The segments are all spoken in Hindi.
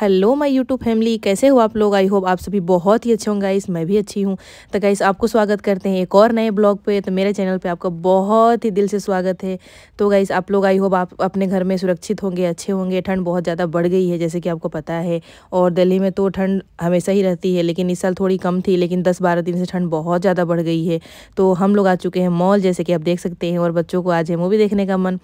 हेलो माय यूट्यूब फैमिली कैसे हो आप लोग आई होप आप सभी बहुत ही अच्छे होंगे गाइस मैं भी अच्छी हूँ तो गाइस आपको स्वागत करते हैं एक और नए ब्लॉग पे तो मेरे चैनल पे आपका बहुत ही दिल से स्वागत है तो गाइस आप लोग आई होप आप अपने घर में सुरक्षित होंगे अच्छे होंगे ठंड बहुत ज़्यादा बढ़ गई है जैसे कि आपको पता है और दिल्ली में तो ठंड हमेशा ही रहती है लेकिन इस साल थोड़ी कम थी लेकिन दस बारह दिन से ठंड बहुत ज़्यादा बढ़ गई है तो हम लोग आ चुके हैं मॉल जैसे कि आप देख सकते हैं और बच्चों को आज है मूवी देखने का मन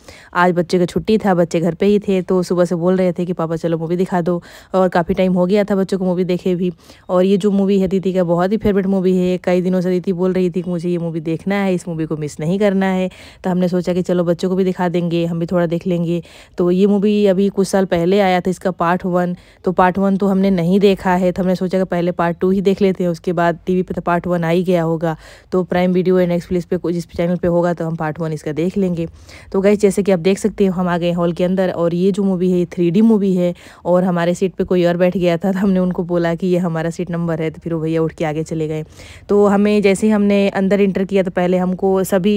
आज बच्चे का छुट्टी था बच्चे घर पर ही थे तो सुबह से बोल रहे थे कि पापा चलो मूवी दिखा दो और काफ़ी टाइम हो गया था बच्चों को मूवी देखे भी और ये जो मूवी है दीदी का बहुत ही फेवरेट मूवी है कई दिनों से दीदी बोल रही थी कि मुझे ये मूवी देखना है इस मूवी को मिस नहीं करना है तो हमने सोचा कि चलो बच्चों को भी दिखा देंगे हम भी थोड़ा देख लेंगे तो ये मूवी अभी कुछ साल पहले आया था इसका पार्ट वन तो पार्ट वन तो हमने नहीं देखा है तो हमने सोचा कि पहले पार्ट टू ही देख लेते हैं उसके बाद टी पर तो पार्ट वन आ ही गया होगा तो प्राइम वीडियो एंड एक्सप्लेस पे जिस चैनल पर होगा तो हम पार्ट वन इसका देख लेंगे तो गई जैसे कि आप देख सकते हो हम आ गए हॉल के अंदर और ये जो मूवी है ये थ्री मूवी है और हमारे सीट पे कोई और बैठ गया था तो हमने उनको बोला कि ये हमारा सीट नंबर है तो फिर वो भैया उठ के आगे चले गए तो हमें जैसे ही हमने अंदर इंटर किया तो पहले हमको सभी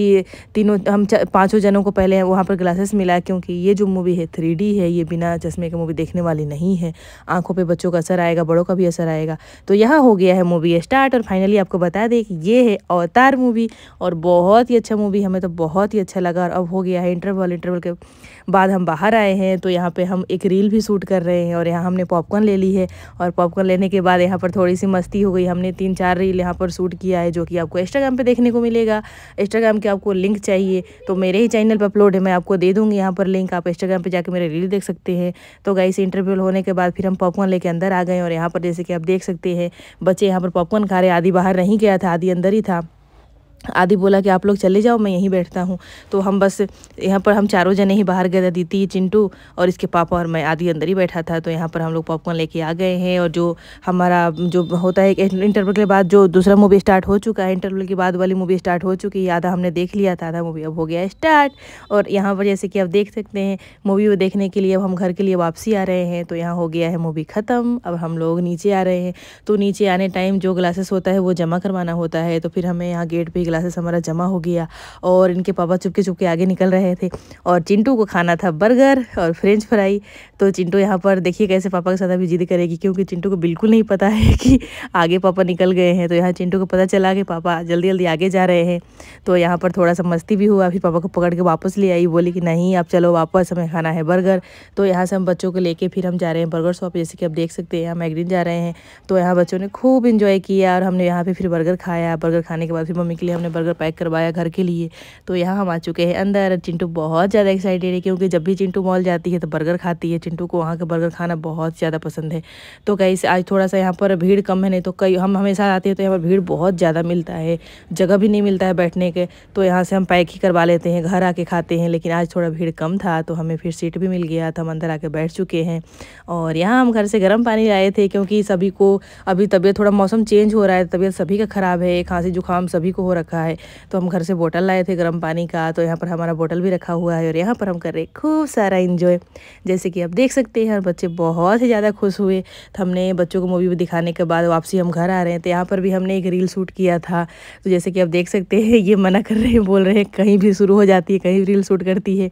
तीनों हम पाँचों जनों को पहले वहाँ पर ग्लासेस मिला क्योंकि ये जो मूवी है थ्री है ये बिना चश्मे के मूवी देखने वाली नहीं है आँखों पर बच्चों का असर आएगा बड़ों का भी असर आएगा तो यहाँ हो गया है मूवी स्टार्ट और फाइनली आपको बता दें कि ये है अवतार मूवी और बहुत ही अच्छा मूवी हमें तो बहुत ही अच्छा लगा और अब हो गया है इंटरवल इंटरवल के बाद हम बाहर आए हैं तो यहाँ पे हम एक रील भी शूट कर रहे हैं और यहाँ हमने पॉपकॉर्न ले ली है और पॉपकॉर्न लेने के बाद यहाँ पर थोड़ी सी मस्ती हो गई हमने तीन चार रील यहाँ पर शूट किया है जो कि आपको इंस्टाग्राम पर देखने को मिलेगा इंस्टाग्राम के आपको लिंक चाहिए तो मेरे ही चैनल पर अपलोड है मैं आपको दे दूँगी यहाँ पर लिंक आप इंस्टाग्राम पर जाकर मेरे रील देख सकते हैं तो गाइस इंटरव्यूल होने के बाद फिर हम पॉपकॉर्न लेके अंदर आ गए और यहाँ पर जैसे कि आप देख सकते हैं बच्चे यहाँ पर पॉपकॉर्न खा रहे आदि बाहर नहीं गया था आधी अंदर ही था आदि बोला कि आप लोग चले जाओ मैं यहीं बैठता हूँ तो हम बस यहाँ पर हम चारों जने ही बाहर गए थे चिंटू और इसके पापा और मैं आदि अंदर ही बैठा था तो यहाँ पर हम लोग पॉपकॉर्न लेके आ गए हैं और जो हमारा जो होता है इंटरवल के बाद जो दूसरा मूवी स्टार्ट हो चुका है इंटरवल के बाद वाली मूवी स्टार्ट हो चुकी है आधा हमने देख लिया था आधा मूवी अब हो गया स्टार्ट और यहाँ पर जैसे कि आप देख सकते हैं मूवी वो देखने के लिए अब हम घर के लिए वापसी आ रहे हैं तो यहाँ हो गया है मूवी ख़त्म अब हम लोग नीचे आ रहे हैं तो नीचे आने टाइम जो ग्लासेस होता है वो जमा करवाना होता है तो फिर हमें यहाँ गेट पर ग्लासेस हमारा जमा हो गया और इनके पापा चुपके चुपके आगे निकल रहे थे और चिंटू को खाना था बर्गर और फ्रेंच फ्राई तो चिंटू यहाँ पर देखिए कैसे पापा के साथ अभी जिद करेगी क्योंकि चिंटू को बिल्कुल नहीं पता है कि आगे पापा निकल गए हैं तो यहाँ चिंटू को पता चला कि पापा जल्दी जल्दी आगे जा रहे हैं तो यहाँ पर थोड़ा सा मस्ती भी हुआ फिर पापा को पकड़ के वापस ले आई बोली कि नहीं आप चलो वापस हमें खाना है बर्गर तो यहाँ से हम बच्चों को लेके फिर हम जा रहे हैं बर्गर शॉप जैसे कि आप देख सकते हैं यहाँ मैगजीन जा रहे हैं तो यहाँ बच्चों ने खूब इन्जॉय किया और हमने यहाँ पर फिर बर्गर खाया बर्गर खाने के बाद फिर मम्मी के लिए हमने बर्गर पैक करवाया घर के लिए तो यहाँ हम आ चुके हैं अंदर चिंटू बहुत ज़्यादा एक्साइटेड है क्योंकि जब भी चिंटू मॉल जाती है तो बर्गर खाती है चिंटू को वहाँ का बर्गर खाना बहुत ज़्यादा पसंद है तो कहीं आज थोड़ा सा यहाँ पर भीड़ कम है नहीं तो कई हम हमेशा आते हैं तो यहाँ पर भीड़ बहुत ज़्यादा मिलता है जगह भी नहीं मिलता है बैठने के तो यहाँ से हम पैक ही करवा लेते हैं घर आके खाते हैं लेकिन आज थोड़ा भीड़ कम था तो हमें फिर सीट भी मिल गया तो हम अंदर आके बैठ चुके हैं और यहाँ हम घर से गर्म पानी लाए थे क्योंकि सभी को अभी तबीयत थोड़ा मौसम चेंज हो रहा है तबीयत सभी का ख़राब है खांसी जुकाम सभी को हो रखा रखा है तो हम घर से बोतल लाए थे गर्म पानी का तो यहाँ पर हमारा बोतल भी रखा हुआ है और यहाँ पर हम कर रहे हैं खूब सारा इन्जॉय जैसे कि आप देख सकते हैं बच्चे बहुत ही ज़्यादा खुश हुए तो हमने बच्चों को मूवी दिखाने के बाद वापसी हम घर आ रहे हैं तो यहाँ पर भी हमने एक रील शूट किया था तो जैसे कि आप देख सकते हैं ये मना कर रहे हैं बोल रहे हैं कहीं भी शुरू हो जाती है कहीं रील शूट करती है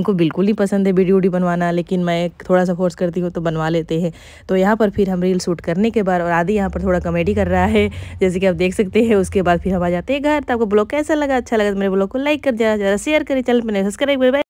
इनको बिल्कुल नहीं पसंद है वीडियो वीडियो बनवाना लेकिन मैं थोड़ा सा फोर्स करती हूँ तो बनवा लेते हैं तो यहाँ पर फिर हम रील शूट करने के बाद और आदि यहाँ पर थोड़ा कॉमेडी कर रहा है जैसे कि आप देख सकते हैं उसके बाद फिर हम आ जाते हैं घर यार तो आपको ब्लॉग कैसा लगा अच्छा लगा तो मेरे ब्लॉग को लाइक कर दिया ज्यादा शेयर करें चैनल पर सब्सक्राइब बाय